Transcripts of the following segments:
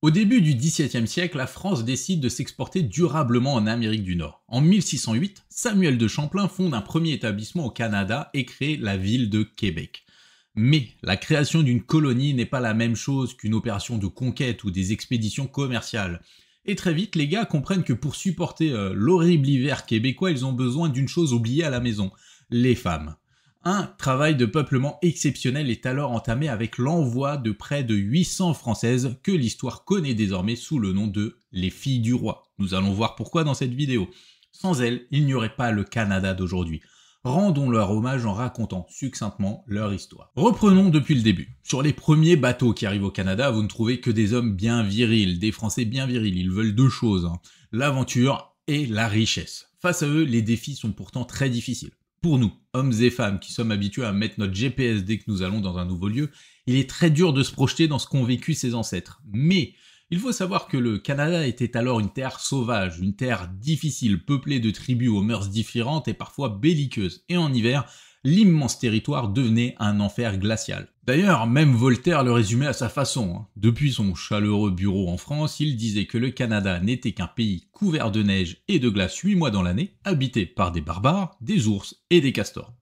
Au début du XVIIe siècle, la France décide de s'exporter durablement en Amérique du Nord. En 1608, Samuel de Champlain fonde un premier établissement au Canada et crée la ville de Québec. Mais la création d'une colonie n'est pas la même chose qu'une opération de conquête ou des expéditions commerciales. Et très vite, les gars comprennent que pour supporter euh, l'horrible hiver québécois, ils ont besoin d'une chose oubliée à la maison, les femmes. Un travail de peuplement exceptionnel est alors entamé avec l'envoi de près de 800 Françaises que l'histoire connaît désormais sous le nom de les filles du roi. Nous allons voir pourquoi dans cette vidéo. Sans elles, il n'y aurait pas le Canada d'aujourd'hui. Rendons leur hommage en racontant succinctement leur histoire. Reprenons depuis le début. Sur les premiers bateaux qui arrivent au Canada, vous ne trouvez que des hommes bien virils, des Français bien virils. Ils veulent deux choses, hein. l'aventure et la richesse. Face à eux, les défis sont pourtant très difficiles. Pour nous, hommes et femmes qui sommes habitués à mettre notre GPS dès que nous allons dans un nouveau lieu, il est très dur de se projeter dans ce qu'ont vécu ses ancêtres. Mais il faut savoir que le Canada était alors une terre sauvage, une terre difficile, peuplée de tribus aux mœurs différentes et parfois belliqueuses. Et en hiver, l'immense territoire devenait un enfer glacial. D'ailleurs, même Voltaire le résumait à sa façon. Hein. Depuis son chaleureux bureau en France, il disait que le Canada n'était qu'un pays couvert de neige et de glace 8 mois dans l'année, habité par des barbares, des ours et des castors.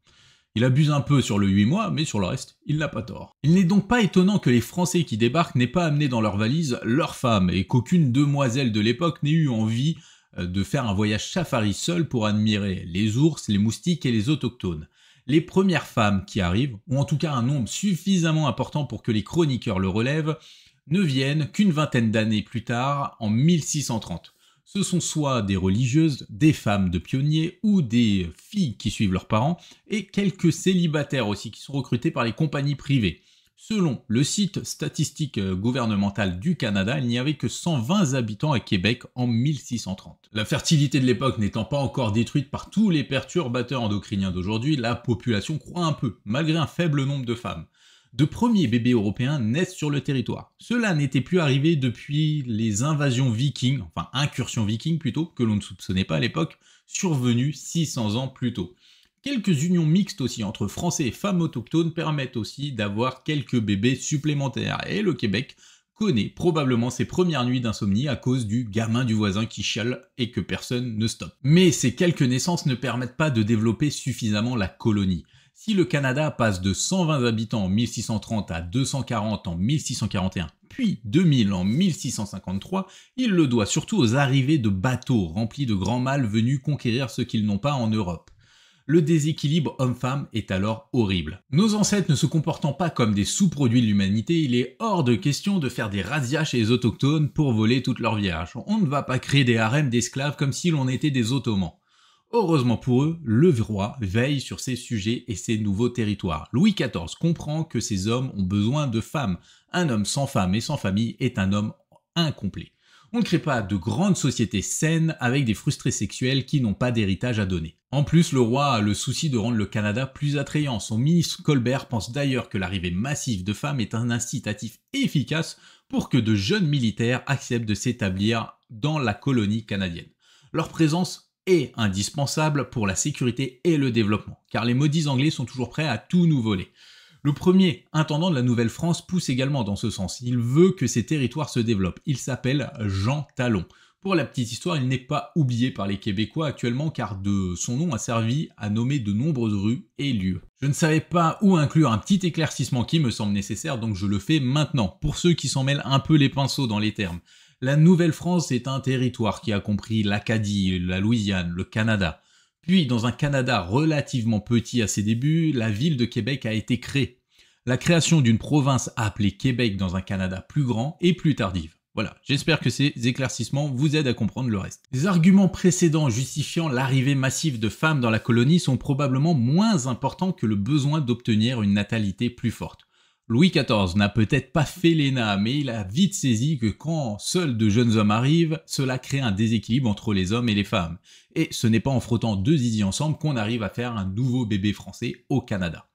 Il abuse un peu sur le 8 mois, mais sur le reste, il n'a pas tort. Il n'est donc pas étonnant que les Français qui débarquent n'aient pas amené dans leur valises leurs femmes et qu'aucune demoiselle de l'époque n'ait eu envie euh, de faire un voyage safari seul pour admirer les ours, les moustiques et les autochtones les premières femmes qui arrivent, ou en tout cas un nombre suffisamment important pour que les chroniqueurs le relèvent, ne viennent qu'une vingtaine d'années plus tard, en 1630. Ce sont soit des religieuses, des femmes de pionniers ou des filles qui suivent leurs parents, et quelques célibataires aussi qui sont recrutés par les compagnies privées. Selon le site statistique euh, gouvernemental du Canada, il n'y avait que 120 habitants à Québec en 1630. La fertilité de l'époque n'étant pas encore détruite par tous les perturbateurs endocriniens d'aujourd'hui, la population croît un peu, malgré un faible nombre de femmes. De premiers bébés européens naissent sur le territoire. Cela n'était plus arrivé depuis les invasions vikings, enfin incursions vikings plutôt, que l'on ne soupçonnait pas à l'époque, survenues 600 ans plus tôt. Quelques unions mixtes aussi entre Français et femmes autochtones permettent aussi d'avoir quelques bébés supplémentaires. Et le Québec connaît probablement ses premières nuits d'insomnie à cause du gamin du voisin qui chiale et que personne ne stoppe. Mais ces quelques naissances ne permettent pas de développer suffisamment la colonie. Si le Canada passe de 120 habitants en 1630 à 240 en 1641, puis 2000 en 1653, il le doit surtout aux arrivées de bateaux remplis de grands mâles venus conquérir ce qu'ils n'ont pas en Europe le déséquilibre homme-femme est alors horrible. Nos ancêtres ne se comportant pas comme des sous-produits de l'humanité, il est hors de question de faire des razzias chez les autochtones pour voler toutes leurs vierges. On ne va pas créer des harems d'esclaves comme si l'on était des ottomans. Heureusement pour eux, le roi veille sur ses sujets et ses nouveaux territoires. Louis XIV comprend que ces hommes ont besoin de femmes. Un homme sans femme et sans famille est un homme incomplet on ne crée pas de grandes sociétés saines avec des frustrés sexuels qui n'ont pas d'héritage à donner. En plus, le roi a le souci de rendre le Canada plus attrayant. Son ministre Colbert pense d'ailleurs que l'arrivée massive de femmes est un incitatif efficace pour que de jeunes militaires acceptent de s'établir dans la colonie canadienne. Leur présence est indispensable pour la sécurité et le développement, car les maudits anglais sont toujours prêts à tout nous voler. Le premier intendant de la Nouvelle-France pousse également dans ce sens. Il veut que ces territoires se développent. Il s'appelle Jean Talon. Pour la petite histoire, il n'est pas oublié par les Québécois actuellement car de son nom a servi à nommer de nombreuses rues et lieux. Je ne savais pas où inclure un petit éclaircissement qui me semble nécessaire donc je le fais maintenant pour ceux qui s'en mêlent un peu les pinceaux dans les termes. La Nouvelle-France est un territoire qui a compris l'Acadie, la Louisiane, le Canada. Puis, dans un Canada relativement petit à ses débuts, la ville de Québec a été créée la création d'une province appelée Québec dans un Canada plus grand et plus tardive. Voilà, j'espère que ces éclaircissements vous aident à comprendre le reste. Les arguments précédents justifiant l'arrivée massive de femmes dans la colonie sont probablement moins importants que le besoin d'obtenir une natalité plus forte. Louis XIV n'a peut-être pas fait l'ENA, mais il a vite saisi que quand seuls de jeunes hommes arrivent, cela crée un déséquilibre entre les hommes et les femmes. Et ce n'est pas en frottant deux zizi ensemble qu'on arrive à faire un nouveau bébé français au Canada.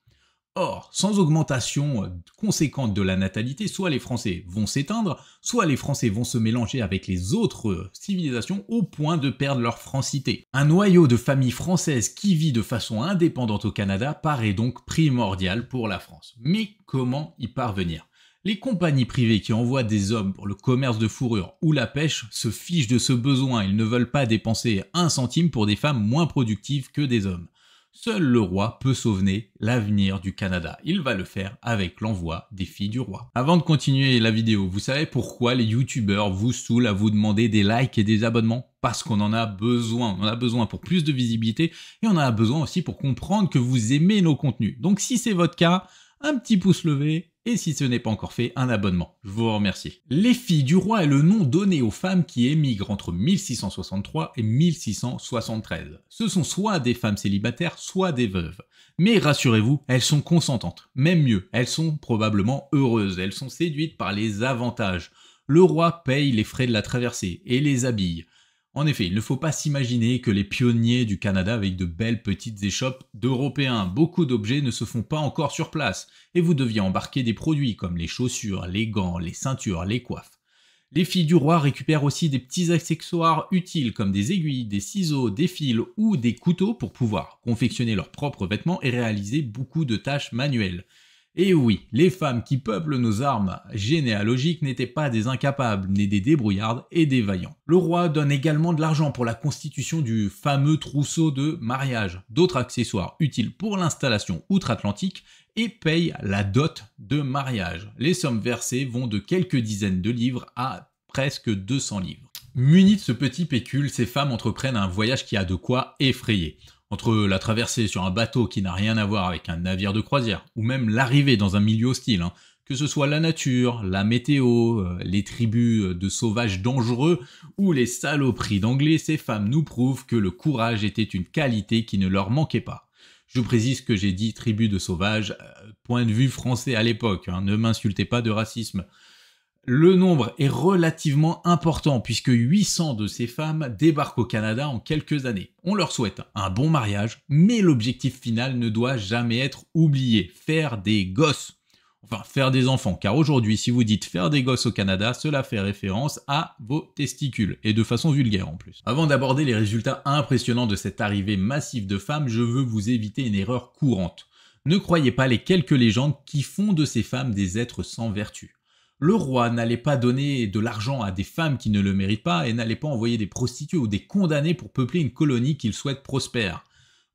Or, sans augmentation euh, conséquente de la natalité, soit les Français vont s'éteindre, soit les Français vont se mélanger avec les autres euh, civilisations au point de perdre leur francité. Un noyau de famille française qui vit de façon indépendante au Canada paraît donc primordial pour la France. Mais comment y parvenir les compagnies privées qui envoient des hommes pour le commerce de fourrure ou la pêche se fichent de ce besoin, ils ne veulent pas dépenser un centime pour des femmes moins productives que des hommes. Seul le roi peut sauver l'avenir du Canada. Il va le faire avec l'envoi des filles du roi. Avant de continuer la vidéo, vous savez pourquoi les youtubeurs vous saoulent à vous demander des likes et des abonnements parce qu'on en a besoin. On en a besoin pour plus de visibilité et on en a besoin aussi pour comprendre que vous aimez nos contenus. Donc si c'est votre cas, un petit pouce levé, et si ce n'est pas encore fait, un abonnement. Je vous remercie. Les filles du roi est le nom donné aux femmes qui émigrent entre 1663 et 1673. Ce sont soit des femmes célibataires, soit des veuves. Mais rassurez-vous, elles sont consentantes. Même mieux, elles sont probablement heureuses, elles sont séduites par les avantages. Le roi paye les frais de la traversée et les habille. En effet, il ne faut pas s'imaginer que les pionniers du Canada avec de belles petites échoppes d'Européens, beaucoup d'objets ne se font pas encore sur place, et vous deviez embarquer des produits comme les chaussures, les gants, les ceintures, les coiffes. Les filles du roi récupèrent aussi des petits accessoires utiles comme des aiguilles, des ciseaux, des fils ou des couteaux pour pouvoir confectionner leurs propres vêtements et réaliser beaucoup de tâches manuelles. Et oui, les femmes qui peuplent nos armes généalogiques n'étaient pas des incapables, mais des débrouillardes et des vaillants. Le roi donne également de l'argent pour la constitution du fameux trousseau de mariage, d'autres accessoires utiles pour l'installation outre-Atlantique et paye la dot de mariage. Les sommes versées vont de quelques dizaines de livres à presque 200 livres. Munies de ce petit pécule, ces femmes entreprennent un voyage qui a de quoi effrayer entre la traversée sur un bateau qui n'a rien à voir avec un navire de croisière, ou même l'arrivée dans un milieu hostile, hein. que ce soit la nature, la météo, euh, les tribus euh, de sauvages dangereux ou les saloperies d'anglais, ces femmes nous prouvent que le courage était une qualité qui ne leur manquait pas. Je précise que j'ai dit tribus de sauvages, euh, point de vue français à l'époque, hein. ne m'insultez pas de racisme. Le nombre est relativement important puisque 800 de ces femmes débarquent au Canada en quelques années. On leur souhaite un bon mariage, mais l'objectif final ne doit jamais être oublié, faire des gosses. Enfin, faire des enfants, car aujourd'hui, si vous dites faire des gosses au Canada, cela fait référence à vos testicules, et de façon vulgaire en plus. Avant d'aborder les résultats impressionnants de cette arrivée massive de femmes, je veux vous éviter une erreur courante. Ne croyez pas les quelques légendes qui font de ces femmes des êtres sans vertu. Le roi n'allait pas donner de l'argent à des femmes qui ne le méritent pas et n'allait pas envoyer des prostituées ou des condamnés pour peupler une colonie qu'il souhaite prospère.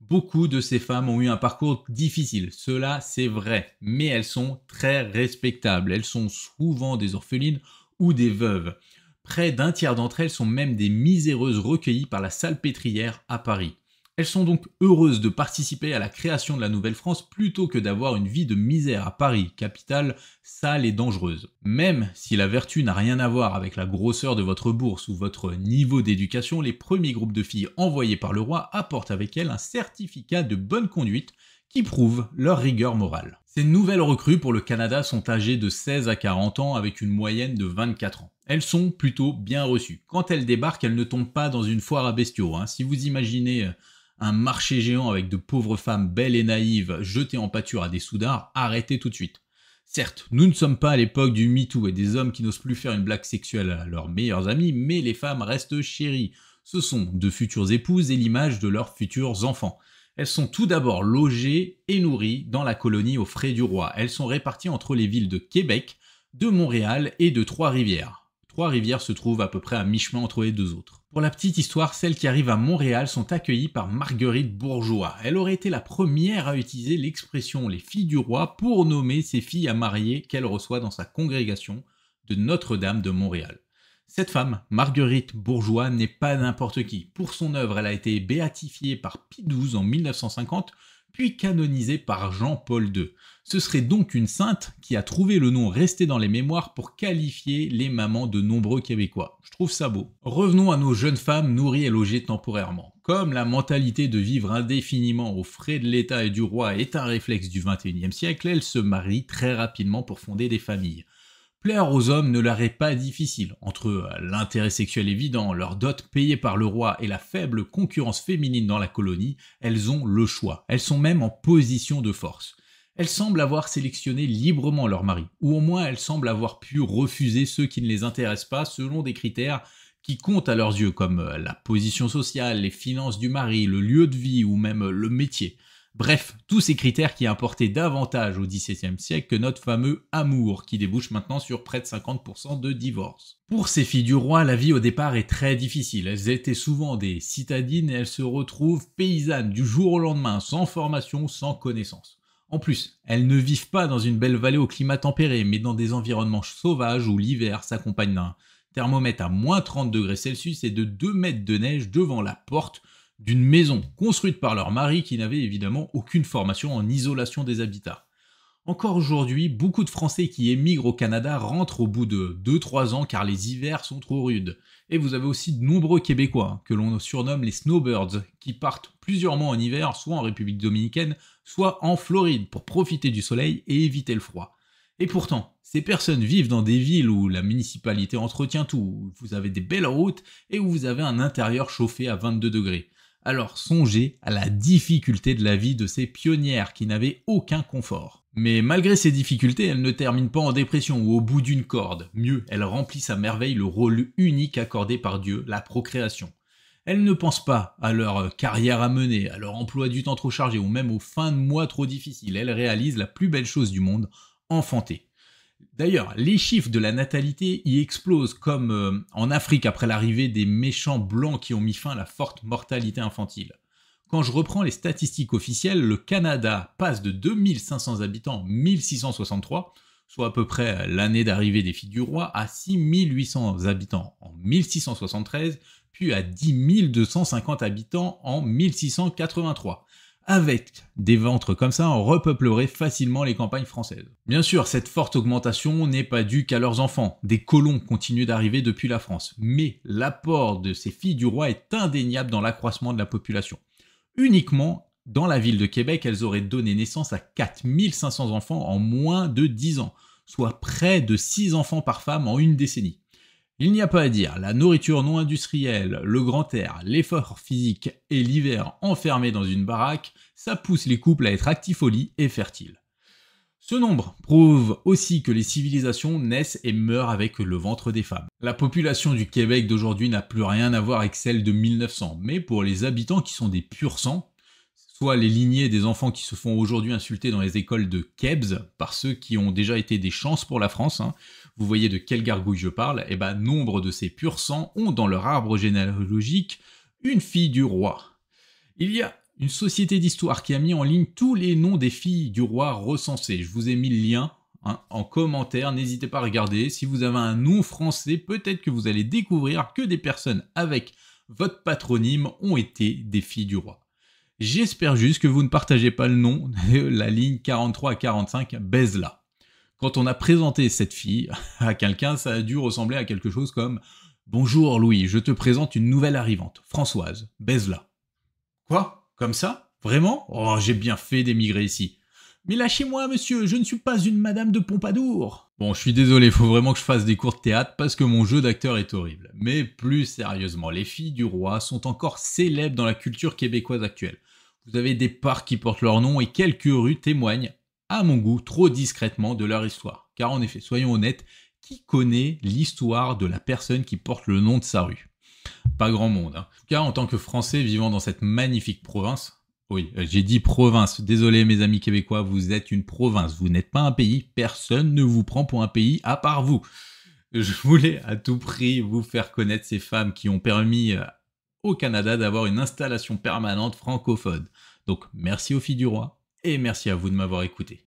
Beaucoup de ces femmes ont eu un parcours difficile, cela c'est vrai, mais elles sont très respectables, elles sont souvent des orphelines ou des veuves. Près d'un tiers d'entre elles sont même des miséreuses recueillies par la salpêtrière à Paris. Elles sont donc heureuses de participer à la création de la Nouvelle-France plutôt que d'avoir une vie de misère à Paris, capitale sale et dangereuse. Même si la vertu n'a rien à voir avec la grosseur de votre bourse ou votre niveau d'éducation, les premiers groupes de filles envoyées par le roi apportent avec elles un certificat de bonne conduite qui prouve leur rigueur morale. Ces nouvelles recrues pour le Canada sont âgées de 16 à 40 ans avec une moyenne de 24 ans. Elles sont plutôt bien reçues. Quand elles débarquent, elles ne tombent pas dans une foire à bestiaux. Hein. Si vous imaginez euh, un marché géant avec de pauvres femmes belles et naïves jetées en pâture à des soudards, arrêtez tout de suite. Certes, nous ne sommes pas à l'époque du MeToo et des hommes qui n'osent plus faire une blague sexuelle à leurs meilleurs amis, mais les femmes restent chéries. Ce sont de futures épouses et l'image de leurs futurs enfants. Elles sont tout d'abord logées et nourries dans la colonie aux frais du roi. Elles sont réparties entre les villes de Québec, de Montréal et de Trois-Rivières. Trois-Rivières se trouve à peu près à mi-chemin entre les deux autres. Pour la petite histoire, celles qui arrivent à Montréal sont accueillies par Marguerite Bourgeois. Elle aurait été la première à utiliser l'expression les filles du roi pour nommer ses filles à marier qu'elle reçoit dans sa congrégation de Notre-Dame de Montréal. Cette femme, Marguerite Bourgeois, n'est pas n'importe qui. Pour son œuvre, elle a été béatifiée par Pie XII en 1950 puis canonisée par Jean-Paul II. Ce serait donc une sainte qui a trouvé le nom resté dans les mémoires pour qualifier les mamans de nombreux Québécois. Je trouve ça beau. Revenons à nos jeunes femmes nourries et logées temporairement. Comme la mentalité de vivre indéfiniment aux frais de l'État et du roi est un réflexe du XXIe siècle, elles se marient très rapidement pour fonder des familles. Plaire aux hommes ne leur est pas difficile. Entre euh, l'intérêt sexuel évident, leur dot payée par le roi et la faible concurrence féminine dans la colonie, elles ont le choix. Elles sont même en position de force. Elles semblent avoir sélectionné librement leur mari, ou au moins elles semblent avoir pu refuser ceux qui ne les intéressent pas selon des critères qui comptent à leurs yeux, comme euh, la position sociale, les finances du mari, le lieu de vie ou même euh, le métier. Bref, tous ces critères qui importaient davantage au XVIIe siècle que notre fameux amour, qui débouche maintenant sur près de 50% de divorces. Pour ces filles du roi, la vie au départ est très difficile. Elles étaient souvent des citadines et elles se retrouvent paysannes du jour au lendemain, sans formation, sans connaissance. En plus, elles ne vivent pas dans une belle vallée au climat tempéré, mais dans des environnements sauvages où l'hiver s'accompagne d'un thermomètre à moins 30 degrés Celsius et de 2 mètres de neige devant la porte, d'une maison construite par leur mari qui n'avait évidemment aucune formation en isolation des habitats. Encore aujourd'hui, beaucoup de Français qui émigrent au Canada rentrent au bout de 2-3 ans car les hivers sont trop rudes. Et vous avez aussi de nombreux Québécois, hein, que l'on surnomme les snowbirds, qui partent plusieurs mois en hiver, soit en République dominicaine, soit en Floride, pour profiter du soleil et éviter le froid. Et pourtant, ces personnes vivent dans des villes où la municipalité entretient tout, où vous avez des belles routes et où vous avez un intérieur chauffé à 22 degrés alors songez à la difficulté de la vie de ces pionnières qui n'avaient aucun confort. Mais malgré ces difficultés, elles ne terminent pas en dépression ou au bout d'une corde. Mieux, elles remplissent à merveille le rôle unique accordé par Dieu, la procréation. Elles ne pensent pas à leur carrière à mener, à leur emploi du temps trop chargé ou même aux fins de mois trop difficiles. Elles réalisent la plus belle chose du monde, enfanter. D'ailleurs, les chiffres de la natalité y explosent, comme euh, en Afrique après l'arrivée des méchants blancs qui ont mis fin à la forte mortalité infantile. Quand je reprends les statistiques officielles, le Canada passe de 2500 habitants en 1663, soit à peu près euh, l'année d'arrivée des filles du roi, à 6800 habitants en 1673, puis à 10 250 habitants en 1683 avec des ventres comme ça, on repeuplerait facilement les campagnes françaises. Bien sûr, cette forte augmentation n'est pas due qu'à leurs enfants. Des colons continuent d'arriver depuis la France. Mais l'apport de ces filles du roi est indéniable dans l'accroissement de la population. Uniquement dans la ville de Québec, elles auraient donné naissance à 4500 enfants en moins de 10 ans, soit près de 6 enfants par femme en une décennie. Il n'y a pas à dire, la nourriture non industrielle, le grand air, l'effort physique et l'hiver enfermé dans une baraque, ça pousse les couples à être actifs au lit et fertiles. Ce nombre prouve aussi que les civilisations naissent et meurent avec le ventre des femmes. La population du Québec d'aujourd'hui n'a plus rien à voir avec celle de 1900, mais pour les habitants qui sont des purs sang, soit les lignées des enfants qui se font aujourd'hui insulter dans les écoles de Kebs par ceux qui ont déjà été des chances pour la France, hein, vous voyez de quelle gargouille je parle et eh ben, nombre de ces purs sangs ont dans leur arbre généalogique une fille du roi. Il y a une société d'histoire qui a mis en ligne tous les noms des filles du roi recensées. Je vous ai mis le lien hein, en commentaire, n'hésitez pas à regarder. Si vous avez un nom français, peut-être que vous allez découvrir que des personnes avec votre patronyme ont été des filles du roi. J'espère juste que vous ne partagez pas le nom de la ligne 43 à 45 Bezla quand on a présenté cette fille à quelqu'un, ça a dû ressembler à quelque chose comme Bonjour Louis, je te présente une nouvelle arrivante, Françoise, baise-la. Quoi Comme ça Vraiment Oh, j'ai bien fait d'émigrer ici. Mais lâchez-moi, monsieur, je ne suis pas une madame de Pompadour Bon, je suis désolé, faut vraiment que je fasse des cours de théâtre parce que mon jeu d'acteur est horrible. Mais plus sérieusement, les filles du roi sont encore célèbres dans la culture québécoise actuelle. Vous avez des parcs qui portent leur nom et quelques rues témoignent à mon goût, trop discrètement de leur histoire. Car en effet, soyons honnêtes, qui connaît l'histoire de la personne qui porte le nom de sa rue Pas grand monde. Hein. Car en tant que Français vivant dans cette magnifique province, oui, euh, j'ai dit province, désolé mes amis québécois, vous êtes une province, vous n'êtes pas un pays, personne ne vous prend pour un pays à part vous. Je voulais à tout prix vous faire connaître ces femmes qui ont permis euh, au Canada d'avoir une installation permanente francophone. Donc merci aux filles du roi, et merci à vous de m'avoir écouté.